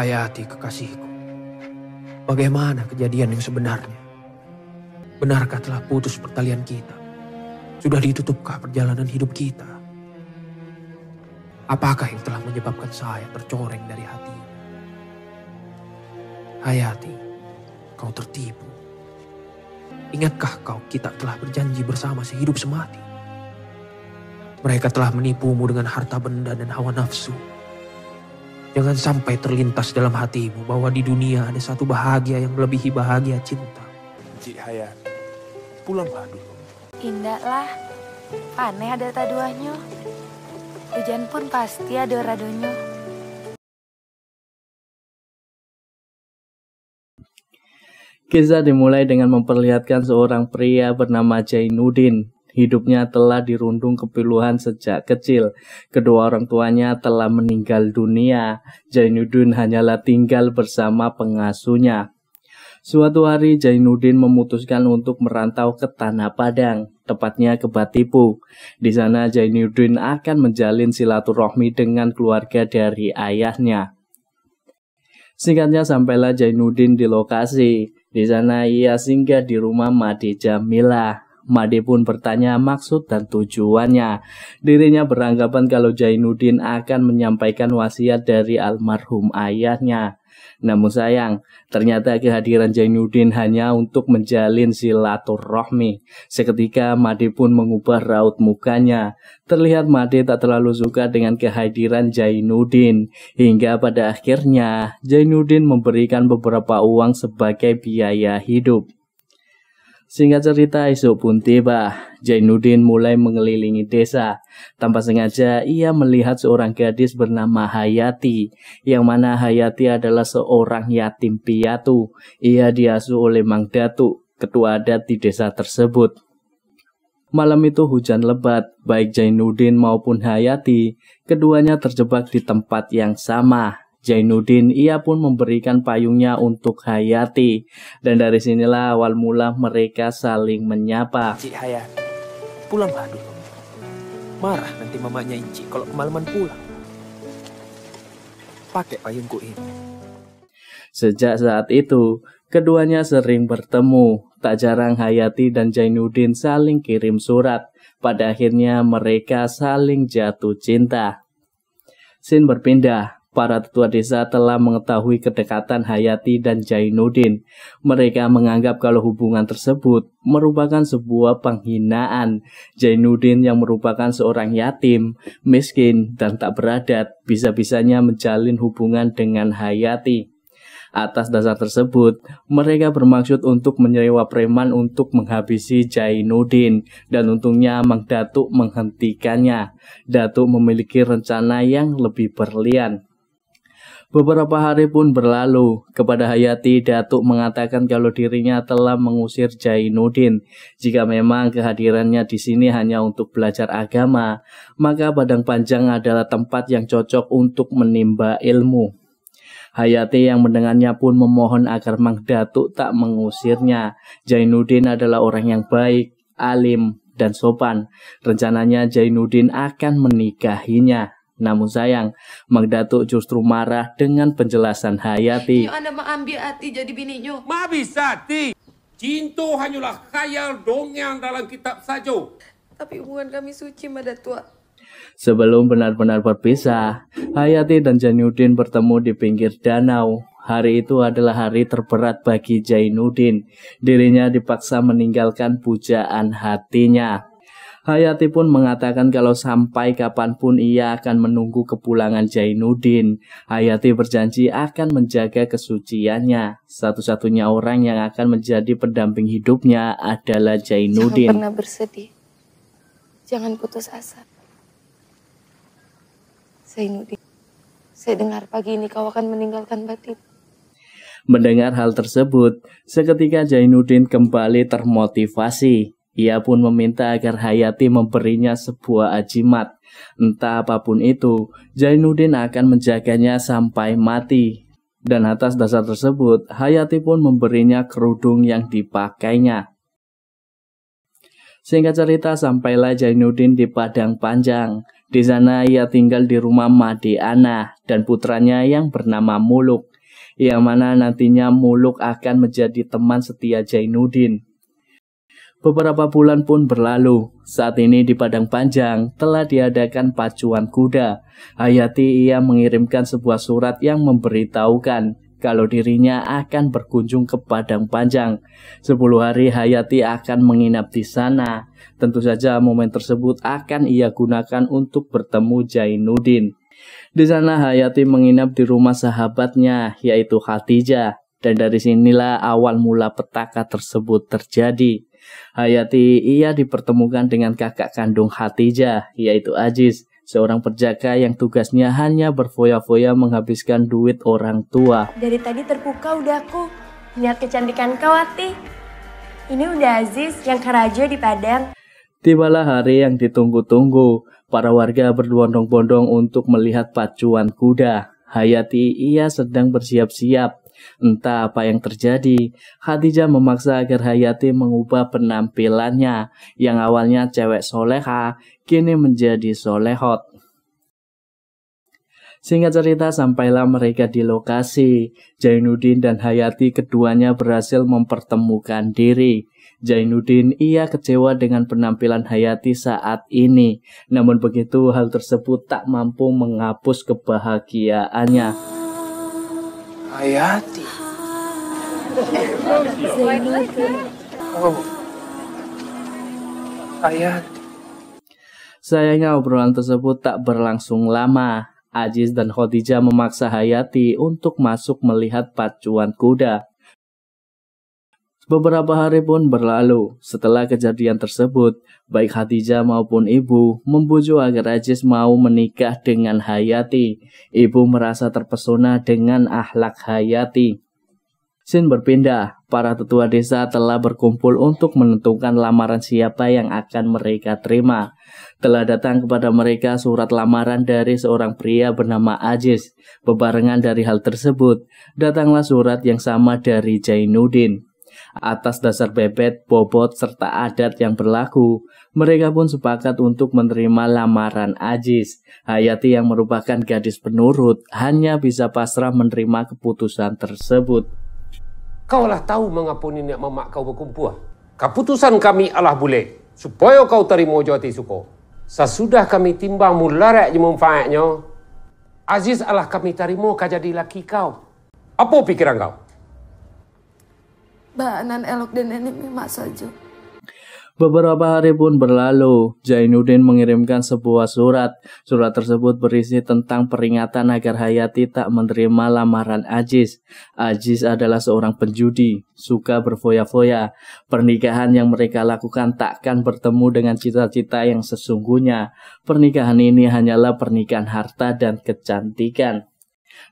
Hayati kekasihku, bagaimana kejadian yang sebenarnya? Benarkah telah putus pertalian kita? Sudah ditutupkah perjalanan hidup kita? Apakah yang telah menyebabkan saya tercoreng dari hati? Hayati, kau tertipu. Ingatkah kau kita telah berjanji bersama sehidup semati? Mereka telah menipumu dengan harta benda dan hawa nafsu Jangan sampai terlintas dalam hatimu bahwa di dunia ada satu bahagia yang melebihi bahagia cinta. Cik Hayat, pulang dulu. Indahlah, aneh ada taduahnya. Hujan pun pasti ada radonya. Kisah dimulai dengan memperlihatkan seorang pria bernama Jainuddin Hidupnya telah dirundung kepiluhan sejak kecil. Kedua orang tuanya telah meninggal dunia. Jainuddin hanyalah tinggal bersama pengasuhnya. Suatu hari Jainuddin memutuskan untuk merantau ke Tanah Padang, tepatnya ke Batipu. Di sana Jainuddin akan menjalin silaturahmi dengan keluarga dari ayahnya. Singkatnya sampailah Jainuddin di lokasi. Di sana ia singgah di rumah Made Jamilah. Made pun bertanya maksud dan tujuannya. Dirinya beranggapan kalau Jainuddin akan menyampaikan wasiat dari almarhum ayahnya. Namun sayang, ternyata kehadiran Jainuddin hanya untuk menjalin silaturahmi. Seketika Made pun mengubah raut mukanya. Terlihat Made tak terlalu suka dengan kehadiran Jainuddin. Hingga pada akhirnya, Jainuddin memberikan beberapa uang sebagai biaya hidup. Singkat cerita, esok pun tiba. Jainuddin mulai mengelilingi desa. Tanpa sengaja, ia melihat seorang gadis bernama Hayati, yang mana Hayati adalah seorang yatim piatu. Ia diasuh oleh Mang Datu, ketua adat di desa tersebut. Malam itu hujan lebat, baik Jainuddin maupun Hayati, keduanya terjebak di tempat yang sama, Jainuddin. Ia pun memberikan payungnya untuk Hayati. Dan dari sinilah awal mula mereka saling menyapa. Cik Hayati, pulanglah dulu. Marah nanti mamanya Inci kalau kemalaman pulang. Pakai payungku ini. Sejak saat itu, keduanya sering bertemu. Tak jarang Hayati dan Jainuddin saling kirim surat. Pada akhirnya mereka saling jatuh cinta. Sin berpindah Para tetua desa telah mengetahui kedekatan Hayati dan Jainuddin. Mereka menganggap kalau hubungan tersebut merupakan sebuah penghinaan. Jainuddin yang merupakan seorang yatim, miskin, dan tak beradat, bisa-bisanya menjalin hubungan dengan Hayati. Atas dasar tersebut, mereka bermaksud untuk menyewa preman untuk menghabisi Jainuddin dan untungnya Mang Datuk menghentikannya. Datuk memiliki rencana yang lebih berlian. Beberapa hari pun berlalu. Kepada Hayati, Datuk mengatakan kalau dirinya telah mengusir Jainuddin. Jika memang kehadirannya di sini hanya untuk belajar agama, maka Padang Panjang adalah tempat yang cocok untuk menimba ilmu. Hayati yang mendengarnya pun memohon agar Mang Datuk tak mengusirnya. Jainuddin adalah orang yang baik, alim, dan sopan. Rencananya Jainuddin akan menikahinya. Namun sayang, Magdato justru marah dengan penjelasan Hayati. Yo anda mengambil hati jadi bini yo? Ma bisa hati. Cinta hanyalah khayal dongeng dalam kitab saja. Tapi hubungan kami suci, Madatua. Sebelum benar-benar berpisah, Hayati dan Jainuddin bertemu di pinggir danau. Hari itu adalah hari terberat bagi Jainuddin. Dirinya dipaksa meninggalkan pujaan hatinya. Hayati pun mengatakan kalau sampai kapanpun ia akan menunggu kepulangan Jainuddin. Hayati berjanji akan menjaga kesuciannya. Satu-satunya orang yang akan menjadi pendamping hidupnya adalah Jainuddin. Jangan pernah bersedih. Jangan putus asa. Zainuddin, saya dengar pagi ini kau akan meninggalkan batin. Mendengar hal tersebut, seketika Jainuddin kembali termotivasi. Ia pun meminta agar Hayati memberinya sebuah ajimat. Entah apapun itu, Jainuddin akan menjaganya sampai mati. Dan atas dasar tersebut, Hayati pun memberinya kerudung yang dipakainya. Singkat cerita, sampailah Jainuddin di Padang Panjang. Di sana ia tinggal di rumah Madiana dan putranya yang bernama Muluk, yang mana nantinya Muluk akan menjadi teman setia Jainuddin. Beberapa bulan pun berlalu. Saat ini di Padang Panjang telah diadakan pacuan kuda. Hayati ia mengirimkan sebuah surat yang memberitahukan kalau dirinya akan berkunjung ke Padang Panjang. Sepuluh hari Hayati akan menginap di sana. Tentu saja momen tersebut akan ia gunakan untuk bertemu Jainuddin. Di sana Hayati menginap di rumah sahabatnya yaitu Khadijah dan dari sinilah awal mula petaka tersebut terjadi. Hayati ia dipertemukan dengan kakak kandung Hatijah, yaitu Ajis, seorang perjaka yang tugasnya hanya berfoya-foya menghabiskan duit orang tua. Dari tadi terpukau udahku aku lihat kecantikan kau, Ati. Ini udah Aziz yang keraja di Padang. Tibalah hari yang ditunggu-tunggu. Para warga berbondong-bondong untuk melihat pacuan kuda. Hayati ia sedang bersiap-siap. Entah apa yang terjadi, Khadijah memaksa agar Hayati mengubah penampilannya yang awalnya cewek soleha kini menjadi solehot. Singkat cerita, sampailah mereka di lokasi. Jainuddin dan Hayati keduanya berhasil mempertemukan diri. Jainuddin ia kecewa dengan penampilan Hayati saat ini. Namun begitu, hal tersebut tak mampu menghapus kebahagiaannya. Oh. Hayati. Sayangnya obrolan tersebut tak berlangsung lama. Ajis dan Khadijah memaksa Hayati untuk masuk melihat pacuan kuda. Beberapa hari pun berlalu setelah kejadian tersebut, baik Khadijah maupun ibu membujuk agar Ajis mau menikah dengan Hayati. Ibu merasa terpesona dengan akhlak Hayati. Sin berpindah, para tetua desa telah berkumpul untuk menentukan lamaran siapa yang akan mereka terima. Telah datang kepada mereka surat lamaran dari seorang pria bernama Ajis. Bebarengan dari hal tersebut, datanglah surat yang sama dari Jainuddin. Atas dasar bebet, bobot, serta adat yang berlaku, mereka pun sepakat untuk menerima lamaran Ajis. Hayati yang merupakan gadis penurut hanya bisa pasrah menerima keputusan tersebut. Kaulah tahu mengapuni niat mamak kau berkumpul. Keputusan kami Allah boleh, supaya kau terima jati suku. Sesudah kami timbang mularak je memfaatnya. Aziz Allah kami terima kau jadi laki kau. Apa pikiran kau? Bahanan elok dan ini mak saja. Beberapa hari pun berlalu, Zainuddin mengirimkan sebuah surat. Surat tersebut berisi tentang peringatan agar Hayati tak menerima lamaran Ajis. Ajis adalah seorang penjudi, suka berfoya-foya. Pernikahan yang mereka lakukan takkan bertemu dengan cita-cita yang sesungguhnya. Pernikahan ini hanyalah pernikahan harta dan kecantikan.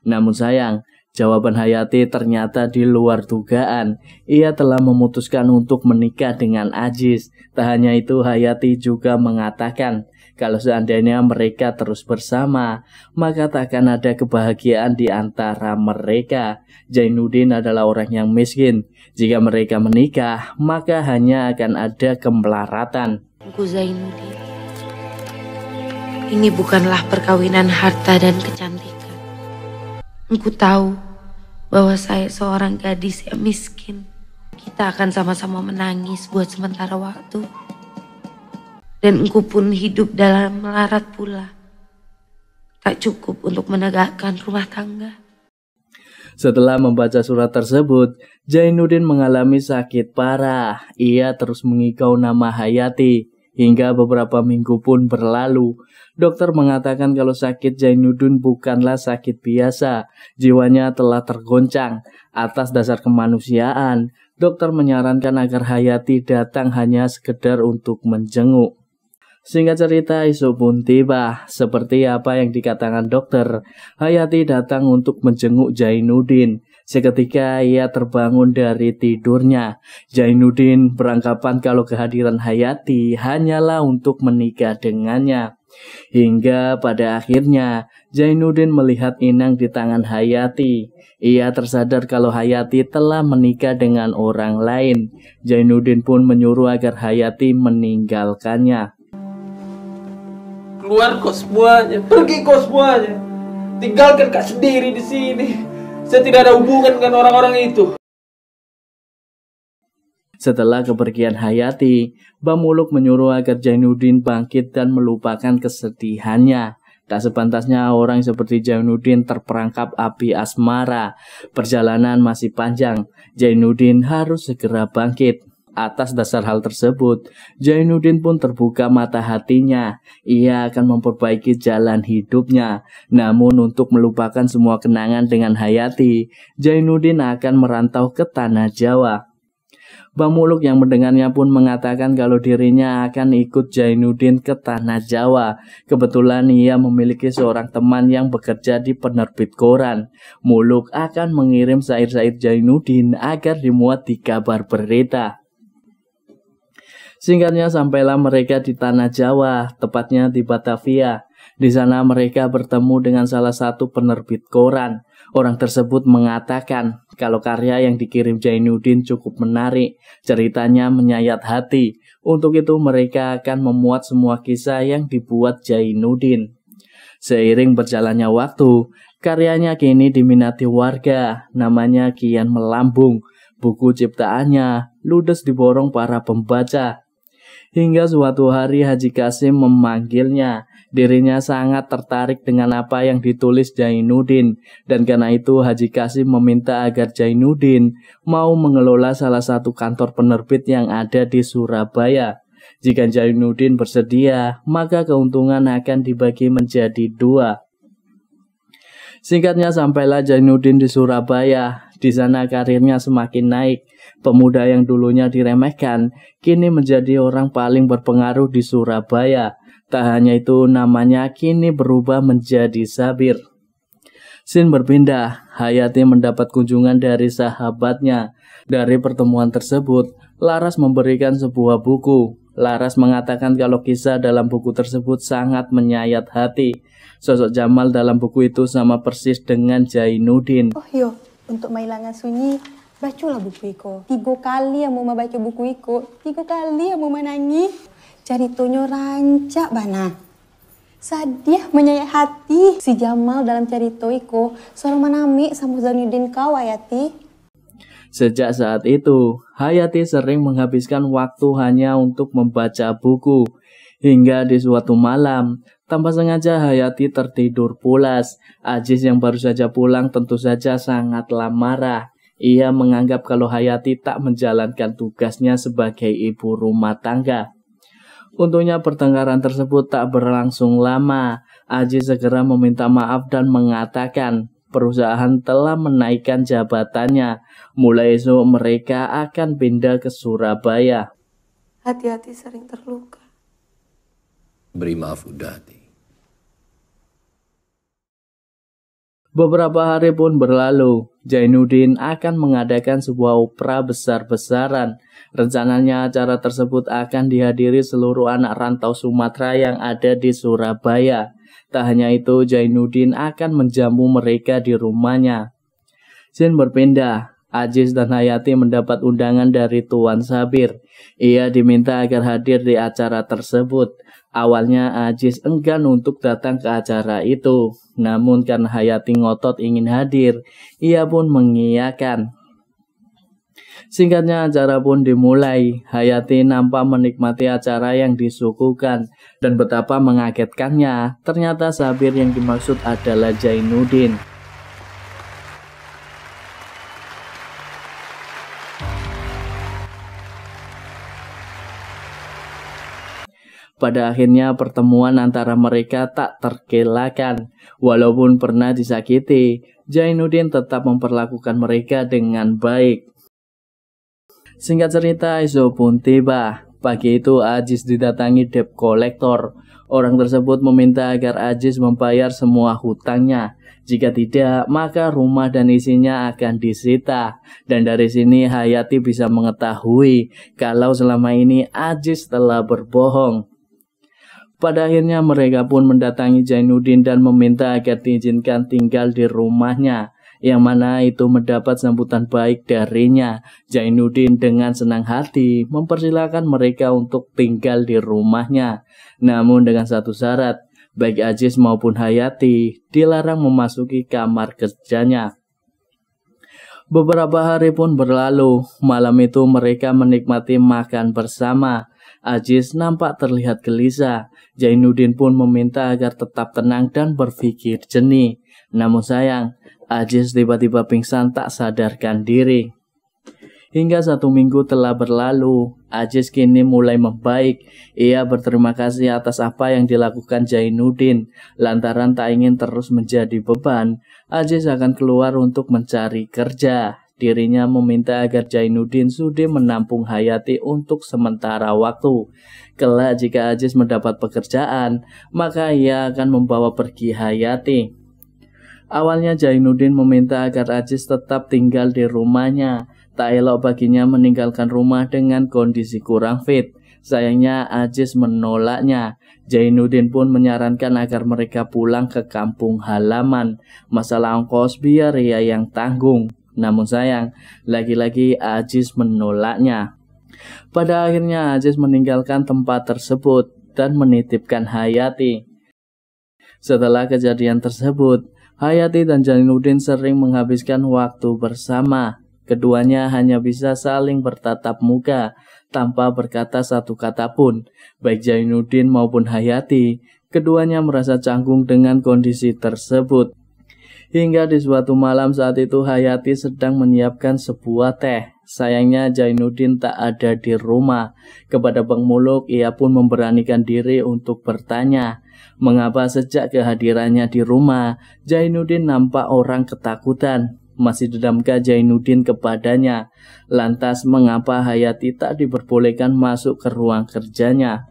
Namun sayang, Jawaban Hayati ternyata di luar dugaan. Ia telah memutuskan untuk menikah dengan Ajis. Tak hanya itu, Hayati juga mengatakan kalau seandainya mereka terus bersama, maka takkan ada kebahagiaan di antara mereka. Jainuddin adalah orang yang miskin. Jika mereka menikah, maka hanya akan ada kemelaratan. Zainuddin, ini bukanlah perkawinan harta dan kecantikan. Engkau tahu bahwa saya seorang gadis yang miskin. Kita akan sama-sama menangis buat sementara waktu. Dan engkau pun hidup dalam melarat pula. Tak cukup untuk menegakkan rumah tangga. Setelah membaca surat tersebut, Jainuddin mengalami sakit parah. Ia terus mengikau nama Hayati. Hingga beberapa minggu pun berlalu. Dokter mengatakan kalau sakit Zainuddin bukanlah sakit biasa. Jiwanya telah tergoncang atas dasar kemanusiaan. Dokter menyarankan agar Hayati datang hanya sekedar untuk menjenguk. Singkat cerita, isu pun tiba. Seperti apa yang dikatakan dokter, Hayati datang untuk menjenguk Jainuddin. Seketika ia terbangun dari tidurnya. Jainuddin beranggapan kalau kehadiran Hayati hanyalah untuk menikah dengannya. Hingga pada akhirnya Jainuddin melihat Inang di tangan Hayati. Ia tersadar kalau Hayati telah menikah dengan orang lain. Jainuddin pun menyuruh agar Hayati meninggalkannya. Keluar kau semuanya, pergi kau semuanya. Tinggalkan kak sendiri di sini. Saya tidak ada hubungan dengan orang-orang itu. Setelah kepergian Hayati, Bamuluk menyuruh agar Jainuddin bangkit dan melupakan kesedihannya. Tak sepantasnya orang seperti Jainuddin terperangkap api asmara. Perjalanan masih panjang. Jainuddin harus segera bangkit. Atas dasar hal tersebut, Jainuddin pun terbuka mata hatinya. Ia akan memperbaiki jalan hidupnya. Namun untuk melupakan semua kenangan dengan Hayati, Jainuddin akan merantau ke tanah Jawa. Bang Muluk yang mendengarnya pun mengatakan kalau dirinya akan ikut Jainuddin ke tanah Jawa. Kebetulan ia memiliki seorang teman yang bekerja di penerbit koran. Muluk akan mengirim sair-sair syair Jainuddin agar dimuat di kabar berita. Singkatnya sampailah mereka di tanah Jawa, tepatnya di Batavia. Di sana mereka bertemu dengan salah satu penerbit koran. Orang tersebut mengatakan kalau karya yang dikirim Jainuddin cukup menarik, ceritanya menyayat hati. Untuk itu mereka akan memuat semua kisah yang dibuat Jainuddin. Seiring berjalannya waktu, karyanya kini diminati warga, namanya kian melambung. Buku ciptaannya ludes diborong para pembaca. Hingga suatu hari Haji Kasim memanggilnya. Dirinya sangat tertarik dengan apa yang ditulis Jainuddin dan karena itu Haji Kasim meminta agar Jainuddin mau mengelola salah satu kantor penerbit yang ada di Surabaya. Jika Jainuddin bersedia, maka keuntungan akan dibagi menjadi dua. Singkatnya sampailah Jainuddin di Surabaya. Di sana karirnya semakin naik. Pemuda yang dulunya diremehkan, kini menjadi orang paling berpengaruh di Surabaya. Tak hanya itu, namanya kini berubah menjadi Sabir. Sin berpindah, Hayati mendapat kunjungan dari sahabatnya. Dari pertemuan tersebut, Laras memberikan sebuah buku. Laras mengatakan kalau kisah dalam buku tersebut sangat menyayat hati. Sosok Jamal dalam buku itu sama persis dengan Jainuddin. Oh yo, untuk Mailangan Sunyi, baculah buku Iko. Tiga kali yang mau baca buku Iko, tiga kali yang mau menangi. tonyo rancak bana. Sadiah menyayat hati si Jamal dalam cerita Iko, seorang manami sama Zainuddin kau Ayati. Sejak saat itu, Hayati sering menghabiskan waktu hanya untuk membaca buku. Hingga di suatu malam, tanpa sengaja Hayati tertidur pulas. Ajis yang baru saja pulang tentu saja sangatlah marah. Ia menganggap kalau Hayati tak menjalankan tugasnya sebagai ibu rumah tangga. Untungnya pertengkaran tersebut tak berlangsung lama. Ajis segera meminta maaf dan mengatakan perusahaan telah menaikkan jabatannya. Mulai esok mereka akan pindah ke Surabaya. Hati-hati sering terluka beri maaf udah hati. Beberapa hari pun berlalu, Jainuddin akan mengadakan sebuah opera besar-besaran. Rencananya acara tersebut akan dihadiri seluruh anak rantau Sumatera yang ada di Surabaya. Tak hanya itu, Jainuddin akan menjamu mereka di rumahnya. Jin berpindah, Ajis dan Hayati mendapat undangan dari Tuan Sabir. Ia diminta agar hadir di acara tersebut. Awalnya Ajis eh, enggan untuk datang ke acara itu, namun karena Hayati ngotot ingin hadir, ia pun mengiyakan. Singkatnya acara pun dimulai. Hayati nampak menikmati acara yang disukukan dan betapa mengagetkannya. Ternyata Sabir yang dimaksud adalah Jainuddin. Pada akhirnya pertemuan antara mereka tak terkelakkan. Walaupun pernah disakiti, Jainuddin tetap memperlakukan mereka dengan baik. Singkat cerita, Izo pun tiba. Pagi itu Ajis didatangi debt collector. Orang tersebut meminta agar Ajis membayar semua hutangnya. Jika tidak, maka rumah dan isinya akan disita. Dan dari sini Hayati bisa mengetahui kalau selama ini Ajis telah berbohong. Pada akhirnya mereka pun mendatangi Zainuddin dan meminta agar diizinkan tinggal di rumahnya yang mana itu mendapat sambutan baik darinya. Zainuddin dengan senang hati mempersilahkan mereka untuk tinggal di rumahnya. Namun dengan satu syarat, baik Aziz maupun Hayati dilarang memasuki kamar kerjanya. Beberapa hari pun berlalu, malam itu mereka menikmati makan bersama. Aziz nampak terlihat gelisah. Jainuddin pun meminta agar tetap tenang dan berpikir jernih. Namun sayang, Aziz tiba-tiba pingsan tak sadarkan diri. Hingga satu minggu telah berlalu, Aziz kini mulai membaik. Ia berterima kasih atas apa yang dilakukan Jainuddin. Lantaran tak ingin terus menjadi beban, Aziz akan keluar untuk mencari kerja. Dirinya meminta agar Jainuddin Sudi menampung Hayati untuk sementara waktu. Kelak jika Aziz mendapat pekerjaan, maka ia akan membawa pergi Hayati. Awalnya Jainuddin meminta agar Aziz tetap tinggal di rumahnya. Tak elok baginya meninggalkan rumah dengan kondisi kurang fit. Sayangnya Aziz menolaknya. Jainuddin pun menyarankan agar mereka pulang ke kampung halaman. Masalah ongkos biar ia yang tanggung. Namun sayang, lagi-lagi Aziz menolaknya. Pada akhirnya Aziz meninggalkan tempat tersebut dan menitipkan Hayati. Setelah kejadian tersebut, Hayati dan Jalinuddin sering menghabiskan waktu bersama. Keduanya hanya bisa saling bertatap muka tanpa berkata satu kata pun. Baik Jainuddin maupun Hayati, keduanya merasa canggung dengan kondisi tersebut. Hingga di suatu malam saat itu Hayati sedang menyiapkan sebuah teh. Sayangnya Jainuddin tak ada di rumah. Kepada Bang Muluk ia pun memberanikan diri untuk bertanya. Mengapa sejak kehadirannya di rumah, Jainuddin nampak orang ketakutan masih dendamkah Jainuddin kepadanya? Lantas mengapa Hayati tak diperbolehkan masuk ke ruang kerjanya?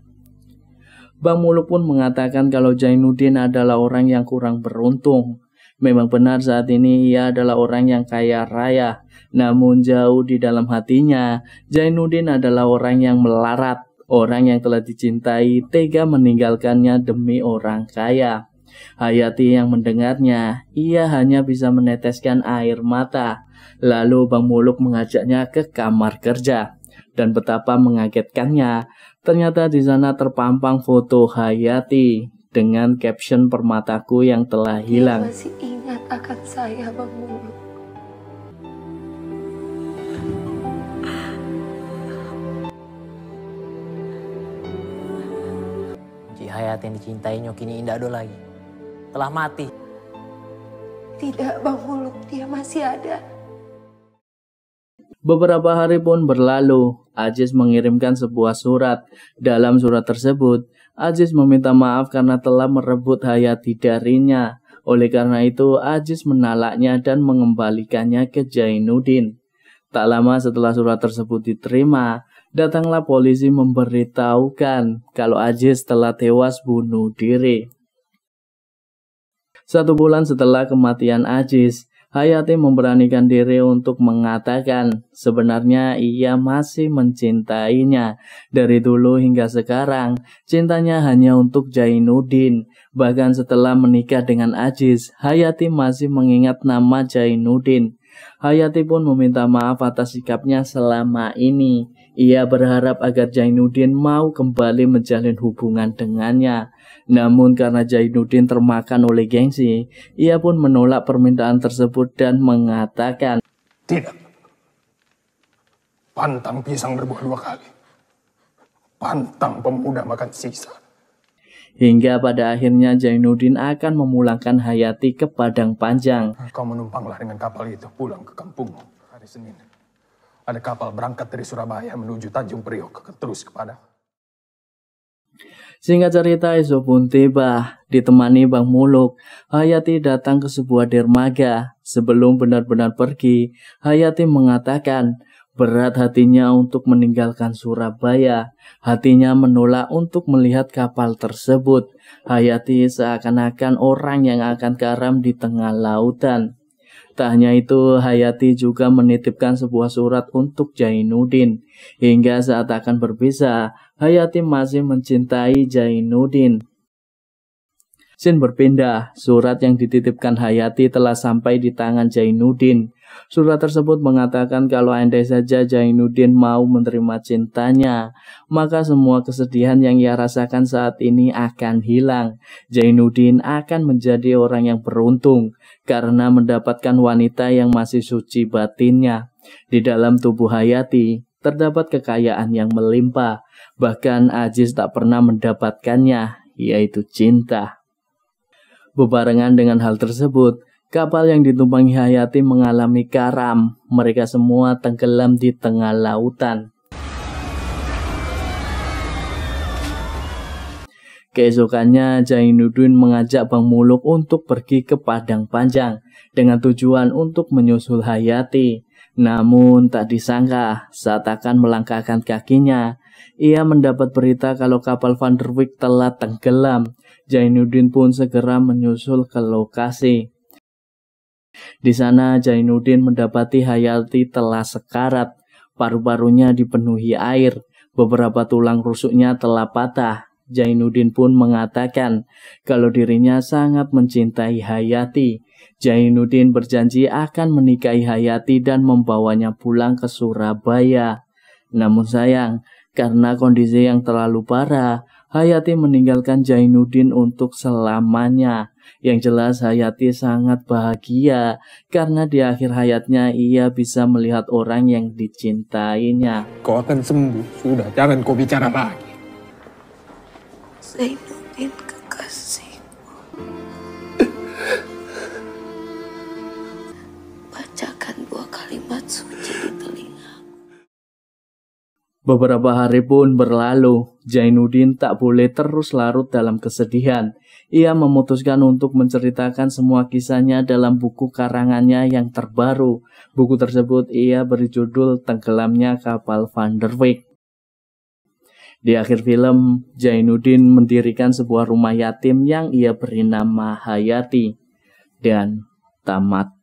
Bang Muluk pun mengatakan kalau Jainuddin adalah orang yang kurang beruntung. Memang benar saat ini ia adalah orang yang kaya raya, namun jauh di dalam hatinya, Zainuddin adalah orang yang melarat, orang yang telah dicintai tega meninggalkannya demi orang kaya. Hayati yang mendengarnya, ia hanya bisa meneteskan air mata. Lalu Bang Muluk mengajaknya ke kamar kerja. Dan betapa mengagetkannya, ternyata di sana terpampang foto Hayati dengan caption permataku yang telah hilang. Dia masih ingat akan saya, Bang Mulu. Hayat yang dicintai nyokini indah do lagi. Telah mati. Tidak, Bang Muluk, dia masih ada. Beberapa hari pun berlalu, Ajis mengirimkan sebuah surat. Dalam surat tersebut, Aziz meminta maaf karena telah merebut Hayati darinya. Oleh karena itu, Aziz menalaknya dan mengembalikannya ke Jainuddin. Tak lama setelah surat tersebut diterima, datanglah polisi memberitahukan kalau Aziz telah tewas bunuh diri. Satu bulan setelah kematian Aziz, Hayati memberanikan diri untuk mengatakan sebenarnya ia masih mencintainya. Dari dulu hingga sekarang, cintanya hanya untuk Jainuddin. Bahkan setelah menikah dengan Aziz, Hayati masih mengingat nama Jainuddin. Hayati pun meminta maaf atas sikapnya selama ini. Ia berharap agar Jainuddin mau kembali menjalin hubungan dengannya. Namun karena Jainuddin termakan oleh gengsi, ia pun menolak permintaan tersebut dan mengatakan, Tidak. Pantang pisang berbuah dua kali. Pantang pemuda makan sisa. Hingga pada akhirnya Jainuddin akan memulangkan Hayati ke Padang Panjang. Kau menumpanglah dengan kapal itu pulang ke kampungmu hari Senin. Ada kapal berangkat dari Surabaya menuju Tanjung Priok terus kepada. Singkat cerita, Iso pun tiba, ditemani Bang Muluk. Hayati datang ke sebuah dermaga. Sebelum benar-benar pergi, Hayati mengatakan berat hatinya untuk meninggalkan Surabaya. Hatinya menolak untuk melihat kapal tersebut. Hayati seakan-akan orang yang akan karam di tengah lautan. Tak hanya itu, Hayati juga menitipkan sebuah surat untuk Jainuddin. Hingga saat akan berpisah, Hayati masih mencintai Jainuddin. Sin berpindah, surat yang dititipkan Hayati telah sampai di tangan Jainuddin. Surat tersebut mengatakan kalau andai saja Jainuddin mau menerima cintanya, maka semua kesedihan yang ia rasakan saat ini akan hilang. Jainuddin akan menjadi orang yang beruntung karena mendapatkan wanita yang masih suci batinnya. Di dalam tubuh Hayati, terdapat kekayaan yang melimpah, bahkan Ajis tak pernah mendapatkannya, yaitu cinta. Bebarengan dengan hal tersebut, Kapal yang ditumpangi Hayati mengalami karam. Mereka semua tenggelam di tengah lautan. Keesokannya, Jainuddin mengajak Bang Muluk untuk pergi ke Padang Panjang dengan tujuan untuk menyusul Hayati. Namun tak disangka, saat akan melangkahkan kakinya, ia mendapat berita kalau kapal Van der Wijk telah tenggelam. Jainuddin pun segera menyusul ke lokasi. Di sana Jainuddin mendapati Hayati telah sekarat, paru-parunya dipenuhi air, beberapa tulang rusuknya telah patah. Jainuddin pun mengatakan kalau dirinya sangat mencintai Hayati. Jainuddin berjanji akan menikahi Hayati dan membawanya pulang ke Surabaya. Namun sayang, karena kondisi yang terlalu parah, Hayati meninggalkan Jainuddin untuk selamanya. Yang jelas Hayati sangat bahagia karena di akhir hayatnya ia bisa melihat orang yang dicintainya. Kau akan sembuh, sudah jangan kau bicara lagi. Zainuddin kekasih. Beberapa hari pun berlalu, Jainuddin tak boleh terus larut dalam kesedihan. Ia memutuskan untuk menceritakan semua kisahnya dalam buku karangannya yang terbaru. Buku tersebut ia beri judul Tenggelamnya Kapal Van der Wijk. Di akhir film, Jainuddin mendirikan sebuah rumah yatim yang ia beri nama Hayati. Dan tamat.